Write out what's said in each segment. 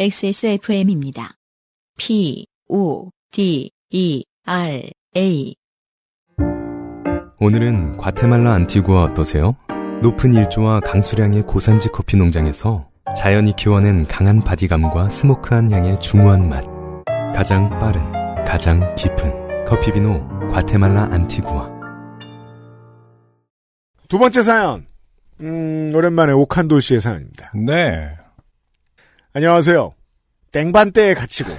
XSFM입니다. P, O, D, E, R, A. 오늘은 과테말라 안티구아 어떠세요? 높은 일조와 강수량의 고산지 커피 농장에서 자연이 키워낸 강한 바디감과 스모크한 향의 중후한 맛. 가장 빠른, 가장 깊은 커피비노 과테말라 안티구아. 두 번째 사연. 음, 오랜만에 오칸도 씨의 사연입니다. 네. 안녕하세요. 땡반대에 갇히고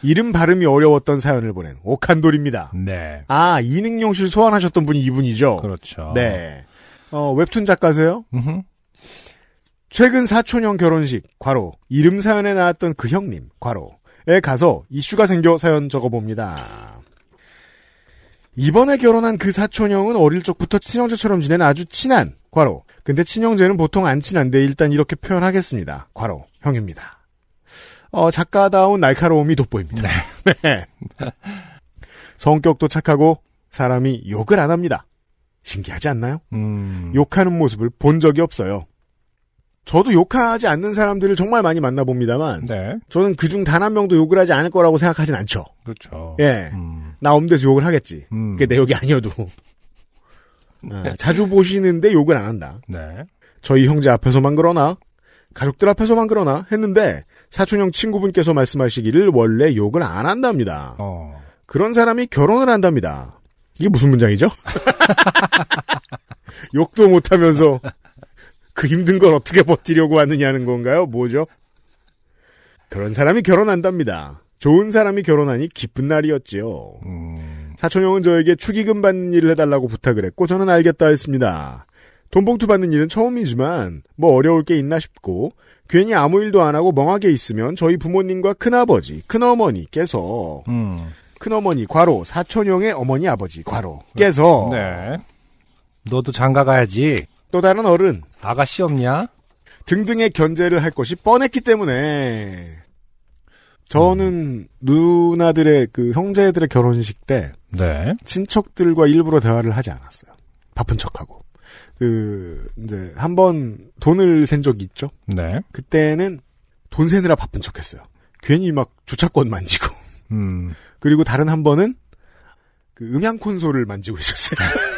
이름 발음이 어려웠던 사연을 보낸 오칸돌입니다. 네. 아 이능용실 소환하셨던 분이 이분이죠. 그렇죠. 네. 어, 웹툰 작가세요? 으흠. 최근 사촌형 결혼식 과로 이름 사연에 나왔던 그 형님 과로에 가서 이슈가 생겨 사연 적어봅니다. 이번에 결혼한 그 사촌형은 어릴 적부터 친형제처럼 지낸 아주 친한 과로 근데 친형제는 보통 안 친한데 일단 이렇게 표현하겠습니다. 과로 형입니다. 어, 작가다운 날카로움이 돋보입니다. 네. 네. 성격도 착하고 사람이 욕을 안 합니다. 신기하지 않나요? 음... 욕하는 모습을 본 적이 없어요. 저도 욕하지 않는 사람들을 정말 많이 만나봅니다만, 네. 저는 그중 단 한 명도 욕을 하지 않을 거라고 생각하진 않죠. 그렇죠. 예. 음... 나 엄대서 욕을 하겠지. 음... 그게 내 욕이 아니어도. 네. 네, 자주 보시는데 욕을 안 한다. 네. 저희 형제 앞에서만 그러나 가족들 앞에서만 그러나 했는데 사촌형 친구분께서 말씀하시기를 원래 욕을 안 한답니다. 어. 그런 사람이 결혼을 한답니다. 이게 무슨 문장이죠? 욕도 못하면서 그 힘든 걸 어떻게 버티려고 하느냐는 건가요? 뭐죠? 그런 사람이 결혼한답니다. 좋은 사람이 결혼하니 기쁜 날이었지요. 음. 사촌형은 저에게 축의금 받는 일을 해달라고 부탁을 했고 저는 알겠다 했습니다. 돈봉투 받는 일은 처음이지만 뭐 어려울 게 있나 싶고 괜히 아무 일도 안 하고 멍하게 있으면 저희 부모님과 큰아버지, 큰어머니께서 음. 큰어머니 과로 사촌형의 어머니 아버지 과로께서 네. 너도 장가 가야지. 또 다른 어른 아가씨 없냐? 등등의 견제를 할 것이 뻔했기 때문에 저는 누나들의 그 형제들의 결혼식 때 네. 친척들과 일부러 대화를 하지 않았어요. 바쁜 척하고 그 이제 한 번 돈을 센 적이 있죠. 네. 그때는 돈 세느라 바쁜 척했어요. 괜히 막 주차권 만지고 음. 그리고 다른 한 번은 그 음향 콘솔을 만지고 있었어요.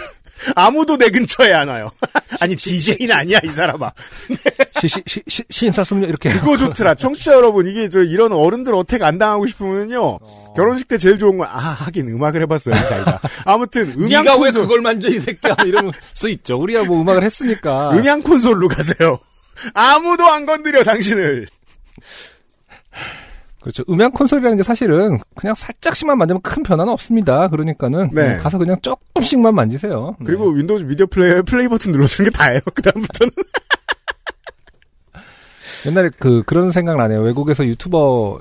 아무도 내 근처에 안 와요. 아니 DJ는 아니야 이 사람아. 네. 시, 시, 시, 시인사숙녀 이렇게. 그거 좋더라. 청취자 여러분 이게 저 이런 어른들 어택 안 당하고 싶으면요 어... 결혼식 때 제일 좋은 건아 하긴 음악을 해봤어요 자기가. 아무튼 음향 네가 왜 그걸 만져 이 새끼야 뭐 이러면 수 있죠. 우리가 뭐 음악을 했으니까. 음향 콘솔로 가세요. 아무도 안 건드려 당신을. 그렇죠. 음향 콘솔이라는 게 사실은 그냥 살짝씩만 만지면 큰 변화는 없습니다. 그러니까는 네. 음, 가서 그냥 조금씩만 만지세요. 네. 그리고 네. 윈도우즈 미디어 플레이어 플레이 버튼 눌러주는 게 다예요. 그다음부터는. 옛날에 그 그런 생각 나네요. 외국에서 유튜버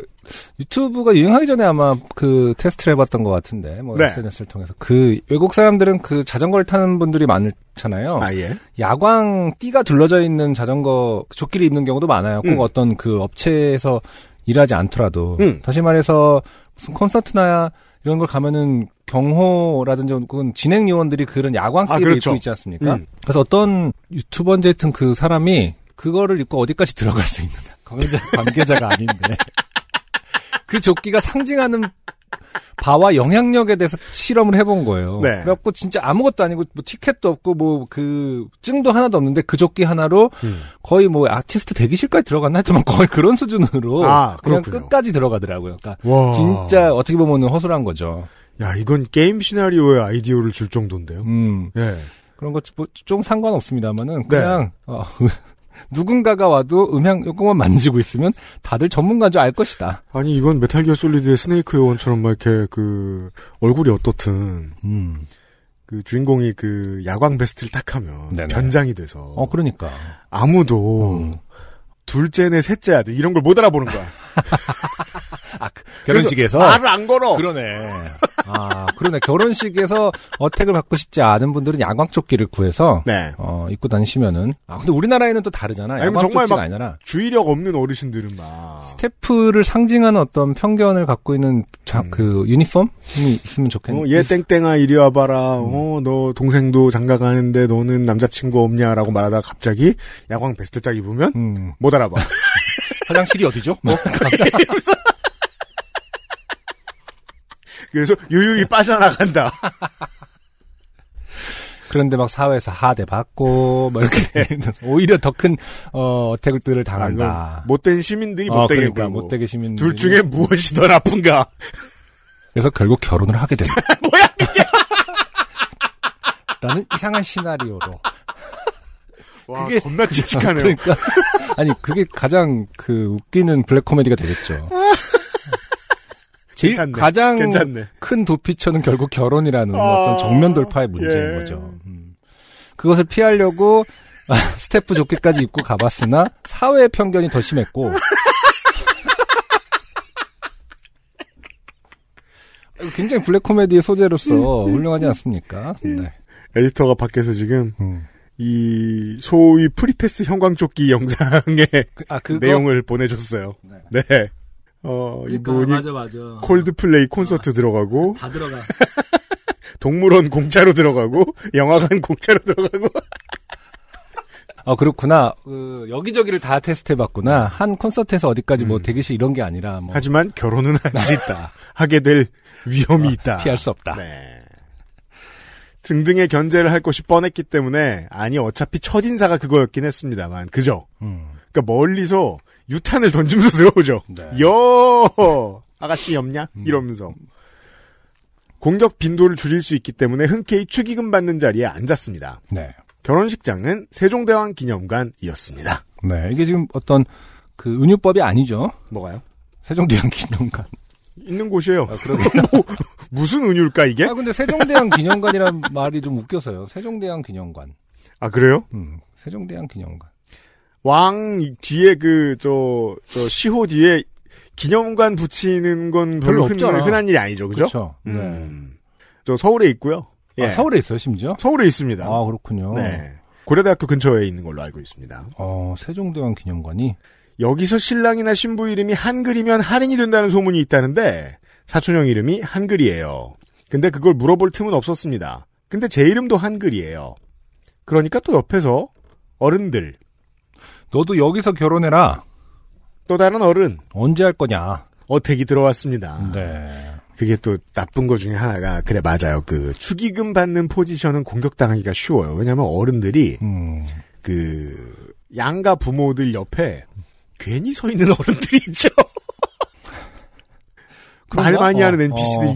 유튜브가 유행하기 전에 아마 그 테스트를 해봤던 것 같은데 뭐 네. SNS를 통해서 그 외국 사람들은 그 자전거를 타는 분들이 많잖아요. 아, 예. 야광 띠가 둘러져 있는 자전거 조끼를 입는 경우도 많아요. 꼭 음. 어떤 그 업체에서 일하지 않더라도 음. 다시 말해서 무슨 콘서트나 이런 걸 가면은 경호라든지 혹은 진행 요원들이 그런 야광끼를 아, 그렇죠. 입고 있지 않습니까? 음. 그래서 어떤 유튜버인지 하여튼 그 사람이 그거를 입고 어디까지 들어갈 수있는가 관계자, 관계자가 아닌데 그 조끼가 상징하는 바와 영향력에 대해서 실험을 해본 거예요. 네. 그래갖고 진짜 아무것도 아니고 뭐 티켓도 없고 뭐 그 증도 하나도 없는데 그 조끼 하나로 음. 거의 뭐 아티스트 대기실까지 들어갔나 했지만 거의 그런 수준으로 아, 그냥 끝까지 들어가더라고요. 그러니까 와. 진짜 어떻게 보면 허술한 거죠. 야 이건 게임 시나리오의 아이디어를 줄 정도인데요. 음. 예. 그런 것좀 뭐 상관없습니다만은 그냥 네. 어, 누군가가 와도 음향 요금만 만지고 있으면 다들 전문가인 줄 알 것이다. 아니 이건 메탈기어 솔리드의 스네이크 요원처럼 막 이렇게 그 얼굴이 어떻든 음. 그 주인공이 그 야광 베스트를 딱 하면 네네. 변장이 돼서 어 그러니까 아무도 음. 둘째네 셋째 아들 이런 걸 못 알아보는 거야. 아, 그 결혼식에서 말을 안 걸어. 그러네. 그러네. 결혼식에서 어택을 받고 싶지 않은 분들은 야광조끼를 구해서 네. 어, 입고 다니시면은 아 근데 우리나라에는 또 다르잖아. 양광조끼가 아니라 주의력 없는 어르신들은 막 스태프를 상징하는 어떤 편견을 갖고 있는 자, 음. 그 유니폼이 있으면 좋겠네. 어, 얘 땡땡아 이리 와봐라. 어, 음. 어너 동생도 장가 가는데 너는 남자친구 없냐라고 말하다 갑자기 야광 베스트 딱 입으면 음. 못 알아봐. 화장실이 어디죠? 뭐? 그래서 유유히 빠져나간다. 그런데 막 사회에서 하대 받고 막 뭐 이렇게 네. 오히려 더 큰 어, 어택들을 아, 당한다. 아, 못된 시민들이 못되게 어, 그러니까 못되게 시민둘 중에 무엇이 더 나쁜가? 그래서 결국 결혼을 하게 된다. 뭐야? 라는 이상한 시나리오로. 와, 그게 겁나 끔찍하네요. 그러니까 아니 그게 가장 그 웃기는 블랙 코미디가 되겠죠. 괜찮네. 가장 괜찮네. 큰 도피처는 결국 결혼이라는 아~ 어떤 정면 돌파의 예. 문제인 예. 거죠. 음. 그것을 피하려고 스태프 조끼까지 입고 가봤으나 사회의 편견이 더 심했고 굉장히 블랙 코미디의 소재로서 훌륭하지 않습니까? 예. 네. 에디터가 밖에서 지금 음. 이 소위 프리패스 형광조끼 영상의 그, 아, 내용을 보내줬어요. 네. 네. 어, 그러니까, 이분이 맞아, 맞아. 콜드플레이 어. 콘서트 어, 들어가고 다 들어가. 동물원 공짜로 들어가고 영화관 공짜로 들어가고. 어 그렇구나. 그 여기저기를 다 테스트해봤구나. 한 콘서트에서 어디까지 뭐 음. 뭐 대기실 이런 게 아니라. 뭐. 하지만 결혼은 할 수 있다. 하게 될 위험이 어, 있다. 피할 수 없다. 네. 등등의 견제를 할 것이 뻔했기 때문에 아니 어차피 첫 인사가 그거였긴 했습니다만 그죠. 음. 그니까 멀리서 유탄을 던지면서 들어오죠. 네. 여 아가씨 엽냐 음. 이러면서 공격 빈도를 줄일 수 있기 때문에 흔쾌히 축의금 받는 자리에 앉았습니다. 네. 결혼식장은 세종대왕 기념관이었습니다. 네, 이게 지금 어떤 그 은유법이 아니죠. 뭐가요? 세종대왕 기념관. 있는 곳이에요. 아, 그러 뭐, 무슨 은유일까 이게? 아 근데 세종대왕 기념관이란 말이 좀 웃겨서요. 세종대왕 기념관. 아 그래요? 음, 세종대왕 기념관. 왕 뒤에 그저저 시호 뒤에 기념관 붙이는 건 별로, 흔, 흔한 일이 아니죠, 그죠? 그렇죠. 네. 음. 저 서울에 있고요. 아, 예. 아, 서울에 있어요, 심지어? 서울에 있습니다. 아 그렇군요. 네. 고려대학교 근처에 있는 걸로 알고 있습니다. 어, 세종대왕 기념관이 여기서 신랑이나 신부 이름이 한글이면 할인이 된다는 소문이 있다는데 사촌형 이름이 한글이에요. 근데 그걸 물어볼 틈은 없었습니다. 근데 제 이름도 한글이에요. 그러니까 또 옆에서 어른들 너도 여기서 결혼해라. 또 다른 어른. 언제 할 거냐. 어택이 들어왔습니다. 네. 그게 또 나쁜 거 중에 하나가 그래 맞아요. 그 축의금 받는 포지션은 공격당하기가 쉬워요. 왜냐면 어른들이 음. 그 양가 부모들 옆에 괜히 서 있는 어른들이 있죠. 말 많이 하는 어, NPC들 어.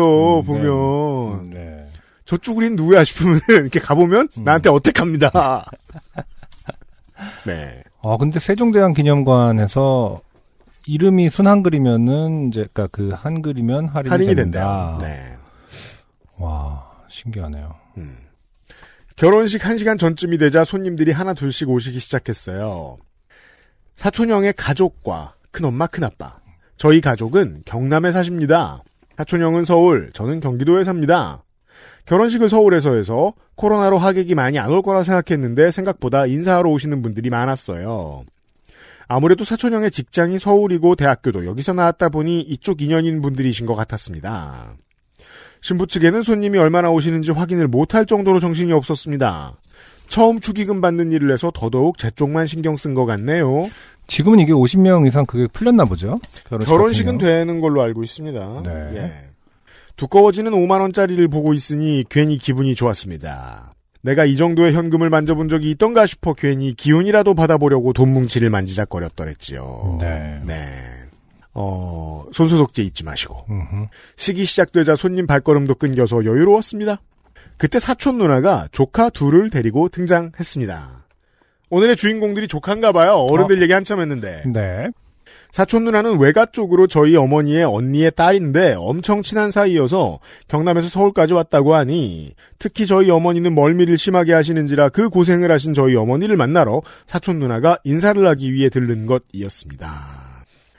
있어요 음, 네. 보면 네. 음, 네. 저쪽 우린 누구야 싶으면 이렇게 가보면 음. 나한테 어택합니다. 네. 어 근데 세종대왕 기념관에서 이름이 순한글이면은 이제 그러니까 그 한글이면 할인이, 할인이 된다. 된다. 네. 와 신기하네요. 음. 결혼식 1시간 전쯤이 되자 손님들이 하나 둘씩 오시기 시작했어요. 사촌형의 가족과 큰엄마, 큰아빠. 저희 가족은 경남에 사십니다. 사촌형은 서울, 저는 경기도에 삽니다. 결혼식을 서울에서 해서 코로나로 하객이 많이 안 올 거라 생각했는데 생각보다 인사하러 오시는 분들이 많았어요. 아무래도 사촌형의 직장이 서울이고 대학교도 여기서 나왔다 보니 이쪽 인연인 분들이신 것 같았습니다. 신부 측에는 손님이 얼마나 오시는지 확인을 못할 정도로 정신이 없었습니다. 처음 축의금 받는 일을 해서 더더욱 제 쪽만 신경 쓴 것 같네요. 지금은 이게 50명 이상 그게 풀렸나 보죠? 결혼식 은 되는 걸로 알고 있습니다. 네. 예. 두꺼워지는 5만원짜리를 보고 있으니 괜히 기분이 좋았습니다. 내가 이 정도의 현금을 만져본 적이 있던가 싶어 괜히 기운이라도 받아보려고 돈뭉치를 만지작거렸더랬지요. 네. 네. 어, 손소독제 잊지 마시고. 음흠. 시기 시작되자 손님 발걸음도 끊겨서 여유로웠습니다. 그때 사촌 누나가 조카 둘을 데리고 등장했습니다. 오늘의 주인공들이 조카인가 봐요. 어른들 어. 얘기 한참 했는데. 네. 사촌 누나는 외가 쪽으로 저희 어머니의 언니의 딸인데 엄청 친한 사이여서 경남에서 서울까지 왔다고 하니 특히 저희 어머니는 멀미를 심하게 하시는지라 그 고생을 하신 저희 어머니를 만나러 사촌 누나가 인사를 하기 위해 들른 것이었습니다.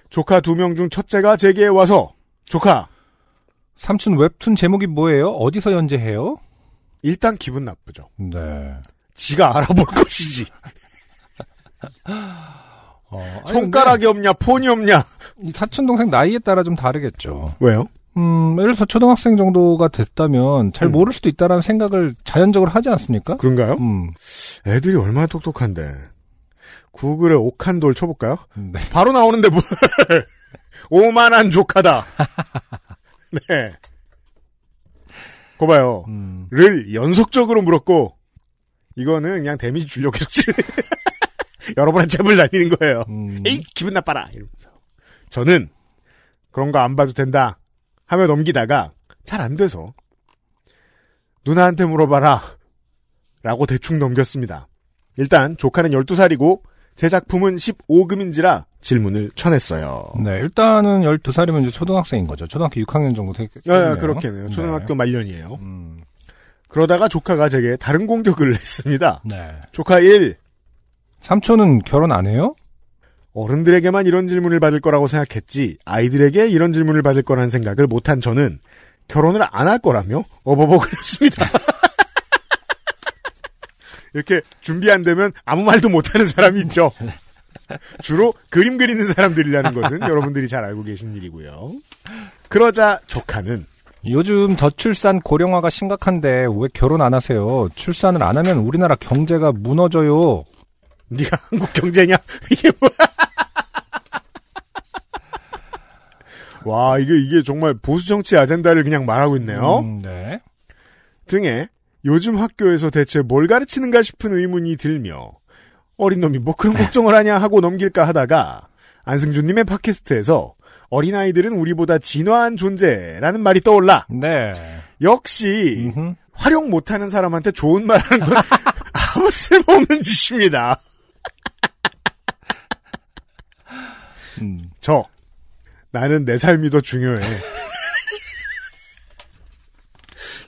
조카 두 명 중 첫째가 제게 와서 조카 삼촌 웹툰 제목이 뭐예요? 어디서 연재해요? 일단 기분 나쁘죠. 네. 지가 알아볼 것이지. 어, 손가락이 아니, 없냐, 폰이 없냐. 이 사촌 동생 나이에 따라 좀 다르겠죠. 왜요? 음, 예를 들어서 초등학생 정도가 됐다면 잘 음. 모를 수도 있다라는 생각을 자연적으로 하지 않습니까? 그런가요? 음. 애들이 얼마나 똑똑한데. 구글에 옥한돌 쳐볼까요? 네. 바로 나오는데 뭘. 오만한 조카다. 네. 고봐요. 음. 를 연속적으로 물었고, 이거는 그냥 데미지 주려고 했지. 여러 번의 잽을 날리는 거예요. 음. 에이 기분 나빠라 이러면서 저는 그런 거 안 봐도 된다 하며 넘기다가 잘 안 돼서 누나한테 물어봐라 라고 대충 넘겼습니다. 일단 조카는 12살이고 제 작품은 15금인지라 질문을 쳐냈어요. 네, 일단은 12살이면 이제 초등학생인 거죠. 초등학교 6학년 정도 되겠네요. 네, 그렇겠네요. 네. 초등학교 네. 말년이에요. 음. 그러다가 조카가 제게 다른 공격을 했습니다. 네. 조카 1. 삼촌은 결혼 안 해요? 어른들에게만 이런 질문을 받을 거라고 생각했지 아이들에게 이런 질문을 받을 거라는 생각을 못한 저는 결혼을 안 할 거라며 어버버그 했습니다. 이렇게 준비 안 되면 아무 말도 못하는 사람이 있죠. 주로 그림 그리는 사람들이라는 것은 여러분들이 잘 알고 계신 일이고요. 그러자 조카는 요즘 저출산 고령화가 심각한데 왜 결혼 안 하세요? 출산을 안 하면 우리나라 경제가 무너져요. 네가 한국 경제냐? 이게 뭐야? 와, 이게, 이게 정말 보수 정치 아젠다를 그냥 말하고 있네요. 음, 네. 등에 요즘 학교에서 대체 뭘 가르치는가 싶은 의문이 들며 어린 놈이 뭐 그런 네. 걱정을 하냐 하고 넘길까 하다가 안승준님의 팟캐스트에서 어린아이들은 우리보다 진화한 존재라는 말이 떠올라. 네. 역시, 음흠. 활용 못하는 사람한테 좋은 말 하는 건 아무 쓸모없는 짓입니다. 음. 저 나는 내 삶이 더 중요해.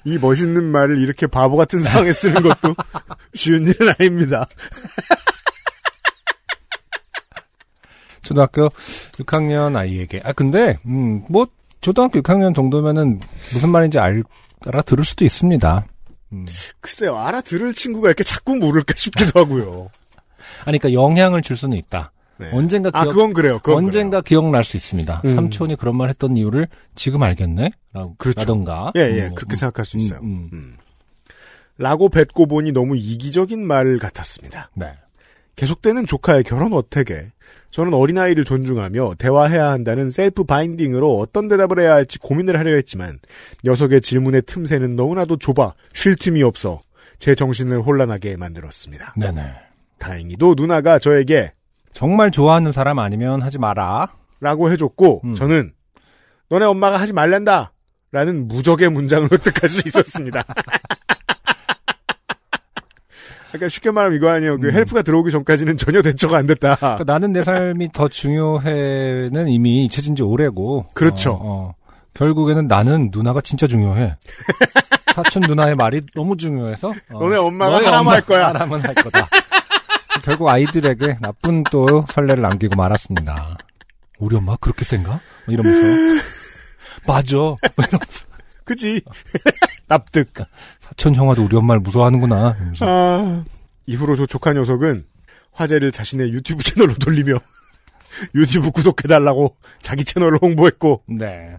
이 멋있는 말을 이렇게 바보 같은 상황에 쓰는 것도 쉬운 일은 아닙니다. 초등학교 6학년 아이에게 아 근데 음뭐 초등학교 6학년 정도면은 무슨 말인지 알 알아들을 수도 있습니다. 음. 글쎄요 알아들을 친구가 이렇게 자꾸 모를까 싶기도 하고요. 아니 그러니까 영향을 줄 수는 있다. 네. 언젠가 아, 기억, 그건 그래요. 그건 언젠가 그래요. 기억날 수 있습니다. 음. 삼촌이 그런 말 했던 이유를 지금 알겠네라고 그렇죠. 라던가 예예 예. 뭐, 그렇게 음, 생각할 수 음, 있어요. 음, 라고 뱉고 보니 너무 이기적인 말 같았습니다. 네. 계속되는 조카의 결혼 어택에 저는 어린아이를 존중하며 대화해야 한다는 셀프 바인딩으로 어떤 대답을 해야 할지 고민을 하려 했지만 녀석의 질문의 틈새는 너무나도 좁아 쉴 틈이 없어 제 정신을 혼란하게 만들었습니다. 네네. 다행히도 누나가 저에게 정말 좋아하는 사람 아니면 하지 마라. 라고 해줬고, 음. 저는, 너네 엄마가 하지 말란다! 라는 무적의 문장을 획득할 수 있었습니다. 그러니까 쉽게 말하면 이거 아니에요. 그 음. 헬프가 들어오기 전까지는 전혀 대처가 안 됐다. 그러니까 나는 내 삶이 더 중요해는 이미 잊혀진 지 오래고. 그렇죠. 어, 어. 결국에는 나는 누나가 진짜 중요해. 사촌 누나의 말이 너무 중요해서. 어. 너네 엄마가 너네 하라면 할 거야. 하라면 할 거다. 결국 아이들에게 나쁜 또 설레를 남기고 말았습니다. 우리 엄마 그렇게 센가? 뭐 이러면서 맞아. 뭐 이러면서 그지 어. 납득. 사촌 형아도 우리 엄마를 무서워하는구나. 이 아, 이후로 조촉한 녀석은 화제를 자신의 유튜브 채널로 돌리며 유튜브 구독해달라고 자기 채널로 홍보했고. 네.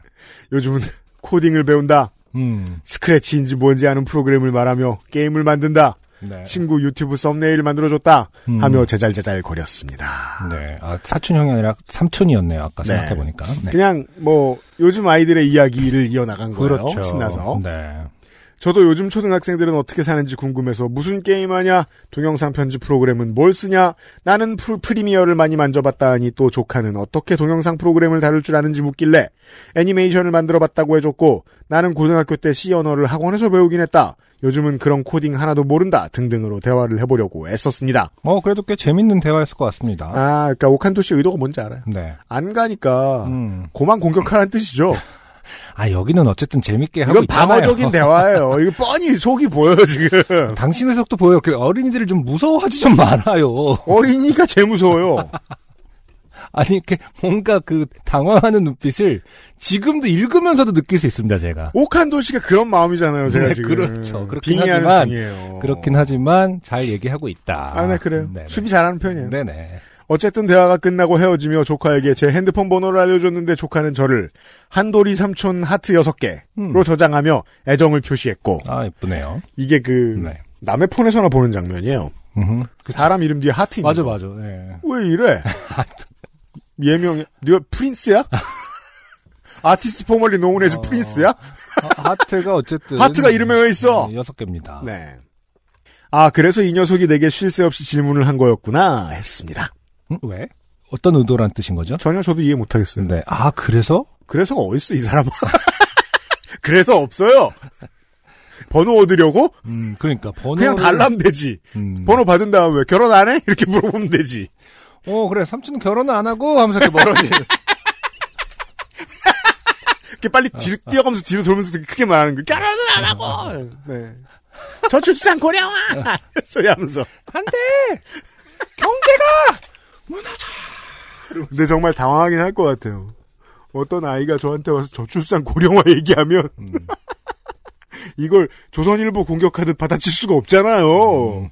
요즘은 코딩을 배운다. 음. 스크래치인지 뭔지 아는 프로그램을 말하며 게임을 만든다. 네. 친구 유튜브 썸네일 만들어줬다 음. 하며 제잘제잘 거렸습니다. 네, 아, 사촌형이 아니라 삼촌이었네요. 아까 네. 생각해 보니까. 네. 그냥 뭐 요즘 아이들의 이야기를 이어나간 거예요. 그렇죠. 신나서. 네. 저도 요즘 초등학생들은 어떻게 사는지 궁금해서 무슨 게임하냐? 동영상 편집 프로그램은 뭘 쓰냐? 나는 프 프리미어를 많이 만져봤다 하니 또 조카는 어떻게 동영상 프로그램을 다룰 줄 아는지 묻길래 애니메이션을 만들어봤다고 해줬고 나는 고등학교 때 C 언어를 학원에서 배우긴 했다. 요즘은 그런 코딩 하나도 모른다 등등으로 대화를 해보려고 애썼습니다. 어 그래도 꽤 재밌는 대화였을 것 같습니다. 아 그러니까 오칸토 씨 의도가 뭔지 알아요. 네. 안 가니까 음. 고만 공격하라는 뜻이죠. 아 여기는 어쨌든 재밌게 하고 이건 방어적인 대화예요. 이거 뻔히 속이 보여요 지금. 당신의 속도 보여요. 그 어린이들을 좀 무서워하지 좀 말아요. 어린이가 제일 무서워요. 아니 이렇게 뭔가 그 당황하는 눈빛을 지금도 읽으면서도 느낄 수 있습니다 제가. 옥한 도시가 그런 마음이잖아요 제가 네, 지금. 그렇죠. 그렇긴 하지만 중이에요. 그렇긴 하지만 잘 얘기하고 있다. 아네 그래요. 네네. 네. 수비 잘하는 편이에요. 네네. 네. 어쨌든 대화가 끝나고 헤어지며 조카에게 제 핸드폰 번호를 알려줬는데 조카는 저를 한돌이 삼촌 하트 여섯 개로 음. 저장하며 애정을 표시했고. 아, 예쁘네요. 이게 그, 네. 남의 폰에서나 보는 장면이에요. 음흠, 사람 이름 뒤에 하트 맞아, 맞아. 네. 왜 이래? 예명이, 네가 프린스야? 아티스트 포멀리 노은에즈 어... 프린스야? 하트가 어쨌든. 하트가 이름에 왜 있어? 네, 개입니다 네. 아, 그래서 이 녀석이 내게 쉴 새 없이 질문을 한 거였구나, 했습니다. 음? 왜? 어떤 의도란 뜻인 거죠? 전혀 저도 이해 못하겠어요. 네. 아 그래서? 그래서 어딨어 이 사람아. 그래서 없어요. 번호 얻으려고? 음, 그러니까 번호 그냥 달라면 되지. 음. 번호 받은 다음에 결혼 안 해? 이렇게 물어보면 되지. 어 그래 삼촌은 결혼 안 하고 하면서 이렇게 멀어지. 이렇게 빨리 아, 뒤로 아, 뛰어가면서 뒤로 돌면서 되게 크게 말하는 거. 예요 결혼은 안 하고. 네. 저출산 고령화 아. 소리하면서 안 돼. 경제가 무너져. 근데 정말 당황하긴 할 것 같아요. 어떤 아이가 저한테 와서 저출산 고령화 얘기하면 음. 이걸 조선일보 공격하듯 받아칠 수가 없잖아요. 음.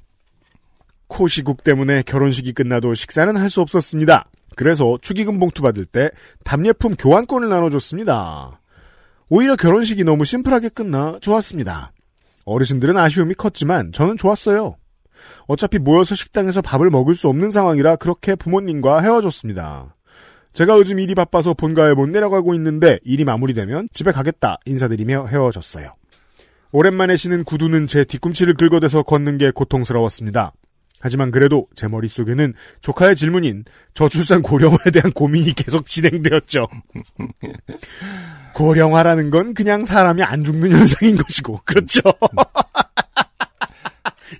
코 시국 때문에 결혼식이 끝나도 식사는 할 수 없었습니다. 그래서 축의금 봉투 받을 때 답례품 교환권을 나눠줬습니다. 오히려 결혼식이 너무 심플하게 끝나 좋았습니다. 어르신들은 아쉬움이 컸지만 저는 좋았어요. 어차피 모여서 식당에서 밥을 먹을 수 없는 상황이라 그렇게 부모님과 헤어졌습니다. 제가 요즘 일이 바빠서 본가에 못 내려가고 있는데 일이 마무리되면 집에 가겠다 인사드리며 헤어졌어요. 오랜만에 신은 구두는 제 뒤꿈치를 긁어대서 걷는 게 고통스러웠습니다. 하지만 그래도 제 머릿속에는 조카의 질문인 저출산 고령화에 대한 고민이 계속 진행되었죠. 고령화라는 건 그냥 사람이 안 죽는 현상인 것이고, 그렇죠.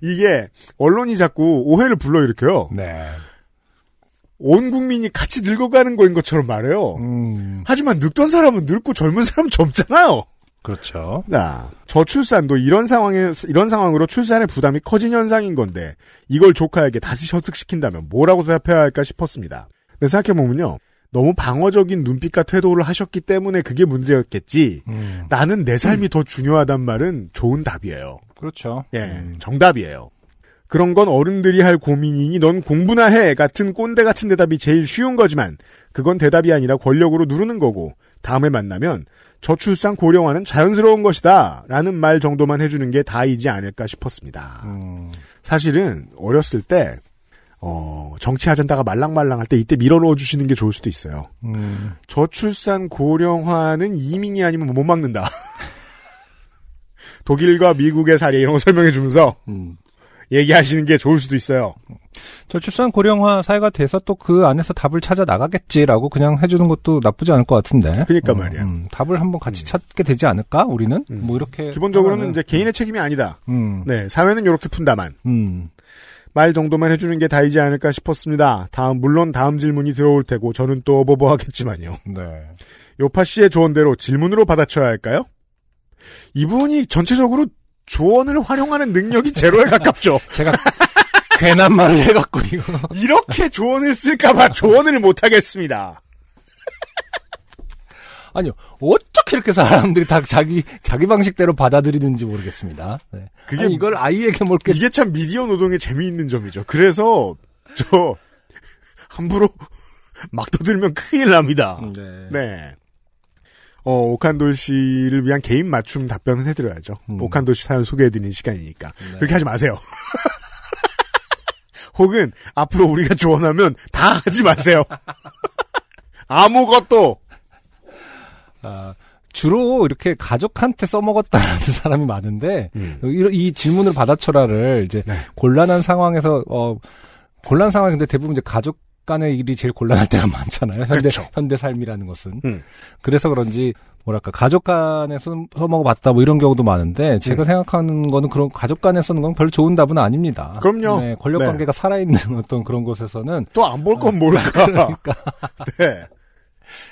이게 언론이 자꾸 오해를 불러일으켜요. 네. 온 국민이 같이 늙어가는 거인 것처럼 말해요. 음. 하지만 늙던 사람은 늙고 젊은 사람은 젊잖아요. 그렇죠. 자, 저출산도 이런 상황에 이런 상황으로 출산의 부담이 커진 현상인 건데 이걸 조카에게 다시 설득시킨다면 뭐라고 대답해야 할까 싶었습니다. 근데 생각해 보면요. 너무 방어적인 눈빛과 태도를 하셨기 때문에 그게 문제였겠지. 음. 나는 내 삶이 음. 더 중요하단 말은 좋은 답이에요. 그렇죠. 예, 음. 정답이에요. 그런 건 어른들이 할 고민이니 넌 공부나 해 같은 꼰대 같은 대답이 제일 쉬운 거지만 그건 대답이 아니라 권력으로 누르는 거고 다음에 만나면 저출산 고령화는 자연스러운 것이다 라는 말 정도만 해주는 게 다이지 않을까 싶었습니다. 음. 사실은 어렸을 때 어, 정치 하젠다가 말랑말랑할 때 이때 밀어넣어 주시는 게 좋을 수도 있어요. 음. 저출산 고령화는 이민이 아니면 못 막는다. 독일과 미국의 사례 이런 거 설명해 주면서 음. 얘기하시는 게 좋을 수도 있어요. 저출산 고령화 사회가 돼서 또 그 안에서 답을 찾아 나가겠지라고 그냥 해주는 것도 나쁘지 않을 것 같은데. 그러니까 음, 말이야. 어, 음, 답을 한번 같이 음. 찾게 되지 않을까? 우리는 음. 뭐 이렇게 기본적으로는 하면은... 이제 개인의 책임이 아니다. 음. 네 사회는 이렇게 푼다만. 말 정도만 해주는 게 다이지 않을까 싶었습니다. 다음 물론 다음 질문이 들어올 테고 저는 또 버버하겠지만요. 네. 요파 씨의 조언대로 질문으로 받아쳐야 할까요? 이분이 전체적으로 조언을 활용하는 능력이 제로에 가깝죠. 제가 괜한 말을 해갖고 이거 이렇게 조언을 쓸까봐 조언을 못하겠습니다. 아니요 어떻게 이렇게 사람들이 다 자기 자기 방식대로 받아들이는지 모르겠습니다. 네. 그게 아니, 이걸 아이에게 뭘게 이게 참 미디어 노동의 재미있는 점이죠. 그래서 저 함부로 막 떠들면 큰일 납니다. 네. 네. 어, 오칸돌 씨를 위한 개인 맞춤 답변을 해드려야죠. 음. 오칸돌 씨 사연 소개해드리는 시간이니까. 네. 그렇게 하지 마세요. 혹은 앞으로 우리가 조언하면 다 하지 마세요. 아무것도. 아, 주로 이렇게 가족한테 써먹었다는 사람이 많은데 음. 이, 이, 질문을 받아쳐라를 이제 네. 곤란한 상황에서 어 곤란 상황인데 대부분 이제 가족 간의 일이 제일 곤란할 때가 많잖아요. 현대 그렇죠. 현대 삶이라는 것은. 음. 그래서 그런지 뭐랄까 가족 간에 써먹어 봤다 뭐 이런 경우도 많은데 제가 음. 생각하는 거는 그런 가족 간에 쓰는 건 별로 좋은 답은 아닙니다. 그럼요. 네, 권력 네. 관계가 네. 살아있는 어떤 그런 곳에서는 또 안 볼 건 뭘까. 어, 그러니까. 네.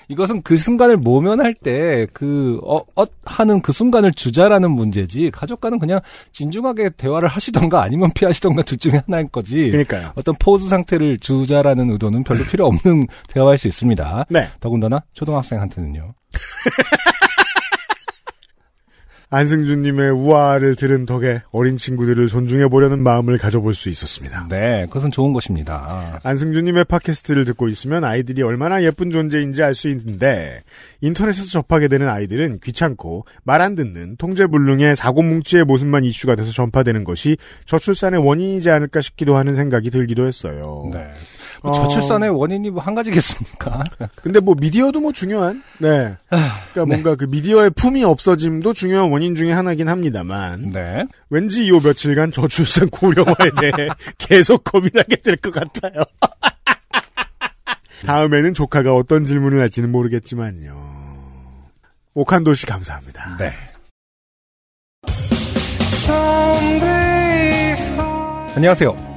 이것은 그 순간을 모면할 때그 어, 어 하는 그 순간을 주자라는 문제지 가족과는 그냥 진중하게 대화를 하시던가 아니면 피하시던가 둘 중에 하나일 거지. 그러니까요. 어떤 포즈 상태를 주자라는 의도는 별로 필요 없는 대화일 수 있습니다. 네. 더군다나 초등학생한테는요. 안승준님의 우아를 들은 덕에 어린 친구들을 존중해 보려는 마음을 가져볼 수 있었습니다. 네, 그것은 좋은 것입니다. 안승준님의 팟캐스트를 듣고 있으면 아이들이 얼마나 예쁜 존재인지 알 수 있는데 인터넷에서 접하게 되는 아이들은 귀찮고 말 안 듣는 통제불능의 사고뭉치의 모습만 이슈가 돼서 전파되는 것이 저출산의 원인이지 않을까 싶기도 하는 생각이 들기도 했어요. 네, 뭐 저출산의 어. 원인이 뭐 한 가지겠습니까? 근데 뭐 미디어도 뭐 중요한 네. 그러니까 아, 네. 뭔가 그 미디어의 품이 없어짐도 중요한 원인 중에 하나긴 합니다만. 네. 왠지 요 며칠간 저출산 고령화에 대해 계속 고민하게 될 것 같아요. 다음에는 조카가 어떤 질문을 할지는 모르겠지만요. 오칸도 씨 감사합니다. 네. 안녕하세요.